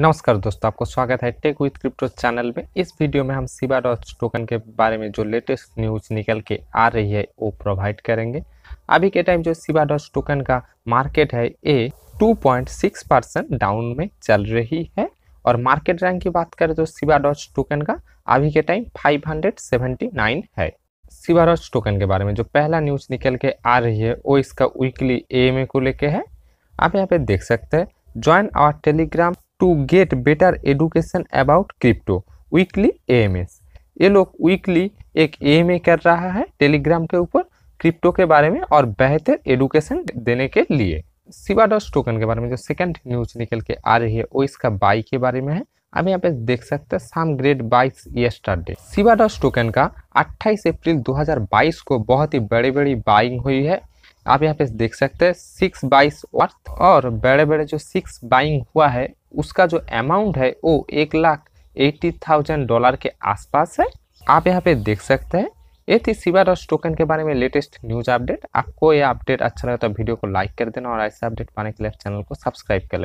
नमस्कार दोस्तों आपको स्वागत है टेक विथ क्रिप्टो चैनल में इस वीडियो में हम सिबा डॉट टोकन के बारे में जो लेटेस्ट न्यूज़ निकल के आ रही है वो प्रोवाइड करेंगे अभी के टाइम जो सिबा डॉट टोकन का मार्केट है ये 2.6 परसेंट डाउन में चल रही है और मार्केट रैंक की बात करें तो सिबा डॉट टोकन का अभी के टाइम फाइव है सिबा डॉट टोकन के बारे में जो पहला न्यूज़ निकल के आ रही है वो इसका वीकली ए को लेके है आप यहाँ पे देख सकते हैं join our Telegram to get better education about crypto weekly AMS ये लोग वीकली एक एएमए कर रहा है टेलीग्राम के ऊपर क्रिप्टो के बारे में और बेहतर एडुकेशन देने के लिए सिवा डॉस टोकन के बारे में जो सेकंड न्यूज निकल के आ रही है वो इसका बाई के बारे में है आप यहाँ पे देख सकते हैं साम ग्रेड बाइस यस्टरडे सिवा डॉस टोकन का 28 अप्रैल 2022 को बहुत ही बड़ी बड़ी बाइंग हुई है आप यहाँ पे देख सकते हैं सिक्स बाइस वर्थ और बड़े बड़े जो सिक्स बाइंग हुआ है उसका जो अमाउंट है वो एक लाख एट्टी थाउजेंड डॉलर के आसपास है आप यहाँ पे देख सकते हैं ये थी सिवा डॉस टोकन के बारे में लेटेस्ट न्यूज अपडेट आपको ये अपडेट अच्छा लगा तो वीडियो को लाइक कर देना और ऐसे अपडेट पाने के लिए चैनल को सब्सक्राइब कर लेना